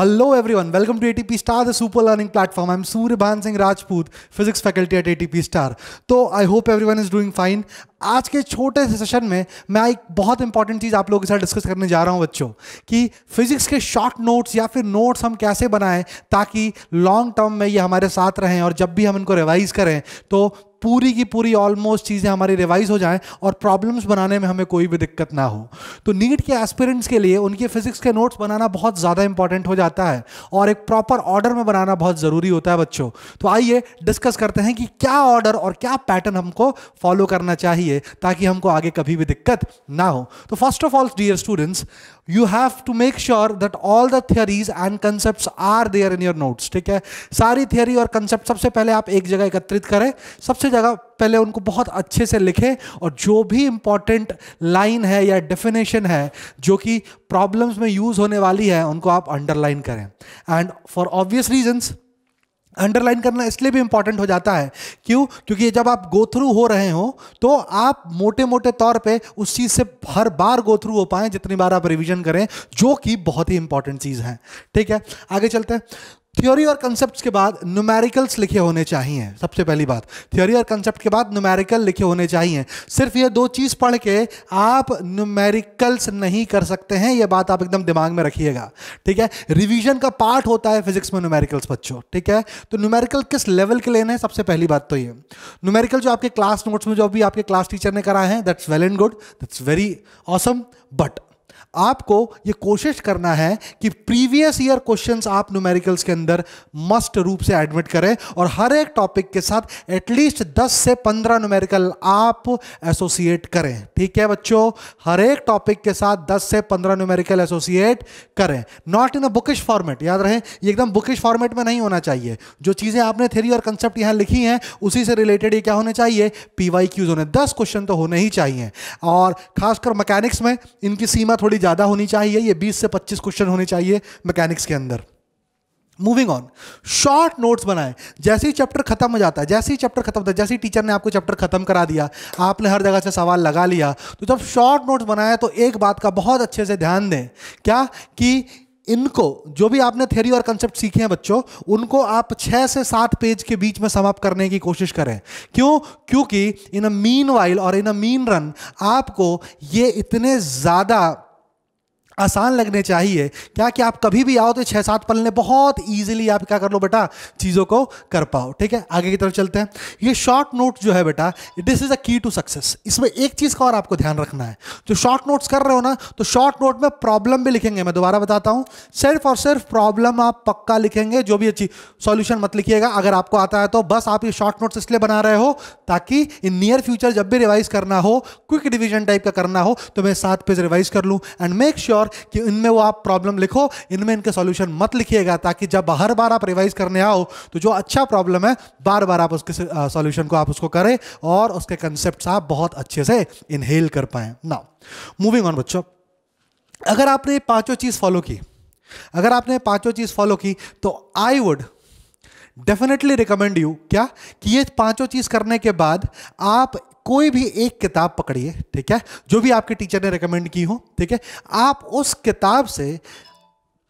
welcome to ATP star the super learning platform I am Surya Bhan Singh Rajput physics faculty at ATP star तो I hope everyone is doing fine आज के छोटे से session में मैं एक बहुत इंपॉर्टेंट चीज़ आप लोगों के साथ डिस्कस करने जा रहा हूं बच्चों कि फिजिक्स के शॉर्ट नोट्स या फिर नोट्स हम कैसे बनाएं ताकि लॉन्ग टर्म में ये हमारे साथ रहें और जब भी हम इनको रिवाइज करें तो पूरी की पूरी ऑलमोस्ट चीज़ें हमारी रिवाइज हो जाएं और प्रॉब्लम्स बनाने में हमें कोई भी दिक्कत ना हो तो नीट के एस्पिरेंट्स के लिए उनके फिजिक्स के नोट्स बनाना बहुत ज़्यादा इंपॉर्टेंट हो जाता है और एक प्रॉपर ऑर्डर में बनाना बहुत ज़रूरी होता है बच्चों तो आइए डिस्कस करते हैं कि क्या ऑर्डर और क्या पैटर्न हमको फॉलो करना चाहिए ताकि हमको आगे कभी भी दिक्कत ना हो तो first of all dear students you have to make sure that all the theories and concept are there in your notes ठीक है सारी थियरी और कंसेप्ट सबसे पहले आप एक जगह एकत्रित करें सबसे सबसे ज़्यादा पहले उनको बहुत अच्छे से लिखें और जो भी इम्पॉर्टेंट लाइन है या डेफिनेशन है जो कि प्रॉब्लम्स में यूज़ होने वाली है उनको आप अंडरलाइन करें and for obvious reasons underline करना इसलिए भी इम्पॉर्टेंट हो जाता है क्यों क्योंकि जब आप गो थ्रू हो रहे हो तो आप मोटे मोटे तौर पे उस चीज़ से हर बार गो थ्रू हो पाएँ जितनी बार आप रिवीजन करें जो कि बहुत ही इंपॉर्टेंट चीज़ है ठीक है आगे चलते हैं थ्योरी और कंसेप्ट के बाद न्यूमेरिकल्स लिखे होने चाहिए सबसे पहली बात थ्योरी और कंसेप्ट के बाद न्यूमेरिकल लिखे होने चाहिए सिर्फ ये दो चीज़ पढ़ के आप न्यूमेरिकल्स नहीं कर सकते हैं ये बात आप एकदम दिमाग में रखिएगा ठीक है रिविजन का पार्ट होता है फिजिक्स में न्यूमेरिकल्स बच्चों ठीक है तो न्यूमेरिकल किस लेवल के लेने हैं सबसे पहली बात तो ये न्यूमेरिकल जो आपके क्लास नोट्स में जो भी आपके क्लास टीचर ने करा है that's well and good that's very awesome but आपको ये कोशिश करना है कि प्रीवियस ईयर क्वेश्चंस आप न्यूमेरिकल्स के अंदर मस्ट रूप से एडमिट करें और हर एक टॉपिक के साथ एटलीस्ट 10 से 15 न्यूमेरिकल आप एसोसिएट करें ठीक है बच्चों हर एक टॉपिक के साथ 10 से 15 न्यूमेरिकल एसोसिएट करें not in a bookish format याद रहे ये एकदम बुकिश फॉर्मेट में नहीं होना चाहिए जो चीज़ें आपने थेरी और कंसेप्ट यहाँ लिखी हैं उसी से रिलेटेड ये क्या होने चाहिए पी होने दस क्वेश्चन तो होने ही चाहिए और खासकर मैकेनिक्स में इनकी सीमा थोड़ी थोड़ी ज़्यादा होनी चाहिए ये 20 से 25 क्वेश्चन होने चाहिए मैकेनिक्स के अंदर मूविंग ऑन शॉर्ट नोट्स बनाएं जैसे ही चैप्टर खत्म हो जाता है जैसे ही चैप्टर खत्म होता है जैसे ही टीचर ने आपको चैप्टर खत्म करा दिया आपने हर जगह से सवाल लगा लिया तो जब शॉर्ट नोट्स बनाए तो एक बात का बहुत अच्छे से ध्यान दें क्या कि इनको जो भी आपने थ्योरी और कंसेप्ट सीखे हैं बच्चों उनको आप छः से सात पेज के बीच में समाप्त करने की कोशिश करें क्यों क्योंकि इन अ मीन वाइल और इन अ मीन रन आपको ये इतने ज़्यादा आसान लगने चाहिए क्या कि आप कभी भी आओ तो छः सात पल ने बहुत ईजिली आप क्या कर लो बेटा चीज़ों को कर पाओ ठीक है आगे की तरफ चलते हैं ये शॉर्ट नोट जो है बेटा दिस इज़ अ की टू सक्सेस इसमें एक चीज़ का और आपको ध्यान रखना है जो शॉर्ट नोट्स कर रहे हो ना तो शॉर्ट नोट में प्रॉब्लम भी लिखेंगे मैं दोबारा बताता हूँ सिर्फ और सिर्फ प्रॉब्लम आप पक्का लिखेंगे जो भी अच्छी सॉल्यूशन मत लिखिएगा अगर आपको आता है तो बस आप ये शॉर्ट नोट्स इसलिए बना रहे हो ताकि इन नियर फ्यूचर जब भी रिवाइज करना हो क्विक डिविजन टाइप का करना हो तो मैं सात पेज रिवाइज कर लूँ एंड मेक श्योर श्योर कि इनमें वो आप प्रॉब्लम लिखो इनमें इनके सॉल्यूशन मत लिखिएगा ताकि जब हर बार आप रिवाइज करने आओ तो जो अच्छा प्रॉब्लम है बार बार आप उसके सॉल्यूशन को आप उसको करें और उसके कंसेप्ट आप बहुत अच्छे से इनहेल कर पाए ना मूविंग ऑन बच्चों अगर आपने पांचों चीज़ फॉलो की अगर आपने पांचों चीज़ फॉलो की तो I would definitely recommend you क्या कि ये पांचों चीज़ करने के बाद आप कोई भी एक किताब पकड़िए ठीक है जो भी आपके टीचर ने रिकमेंड की हो ठीक है आप उस किताब से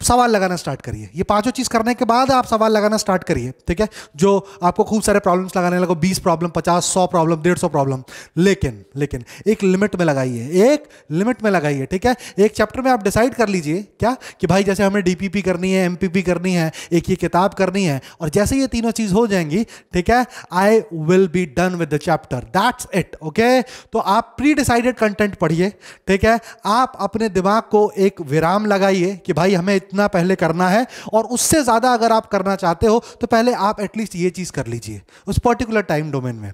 सवाल लगाना स्टार्ट करिए ये पांचों चीज़ करने के बाद आप सवाल लगाना स्टार्ट करिए ठीक है जो आपको खूब सारे प्रॉब्लम्स लगाने लगो बीस प्रॉब्लम पचास सौ प्रॉब्लम डेढ़ सौ प्रॉब्लम लेकिन लेकिन एक लिमिट में लगाइए एक लिमिट में लगाइए ठीक है एक चैप्टर में आप डिसाइड कर लीजिए क्या कि भाई जैसे हमें डी करनी है एम करनी है एक ये किताब करनी है और जैसे ये तीनों चीज़ हो जाएंगी ठीक है I will be done with the chapter that's it okay तो आप प्री डिसाइडेड कंटेंट पढ़िए ठीक है आप अपने दिमाग को एक विराम लगाइए कि भाई हमें इतना पहले करना है और उससे ज़्यादा अगर आप करना चाहते हो तो पहले आप एटलीस्ट ये चीज़ कर लीजिए उस पर्टिकुलर टाइम डोमेन में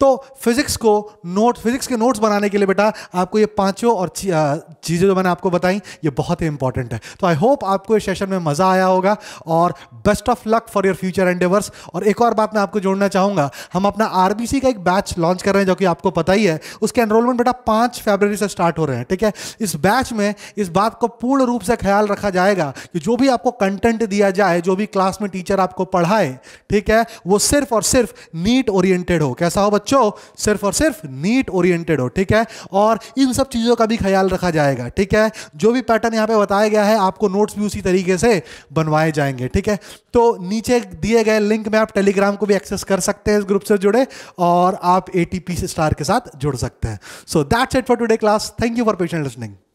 तो फिजिक्स को नोट फिजिक्स के नोट्स बनाने के लिए बेटा आपको ये पाँचों और चीज़ें जो मैंने आपको बताई ये बहुत ही इंपॉर्टेंट है तो आई होप आपको इस सेशन में मज़ा आया होगा और best of luck for your future endeavours और एक और बात मैं आपको जोड़ना चाहूँगा हम अपना आर का एक बैच लॉन्च कर रहे हैं जो कि आपको पता ही है उसके एनरोलमेंट बेटा पाँच फेबर से स्टार्ट हो रहे हैं ठीक है इस बैच में इस बात को पूर्ण रूप से ख्याल रखा जाएगा कि जो भी आपको कंटेंट दिया जाए जो भी क्लास में टीचर आपको पढ़ाए ठीक है वो सिर्फ और सिर्फ नीट ओरिएंटेड हो कैसा हो बच्चों सिर्फ और सिर्फ नीट ओरिएंटेड हो ठीक है और इन सब चीज़ों का भी ख्याल रखा जाएगा ठीक है जो भी पैटर्न यहाँ पर बताया गया है आपको नोट्स भी उसी तरीके से बनवाए जाएंगे ठीक है तो नीचे दिए गए लिंक में आप टेलीग्राम को भी एक्सेस कर सकते हैं इस ग्रुप से जुड़े और आप ए स्टार के साथ जुड़ सकते हैं so that's it for today class thank you for patient listening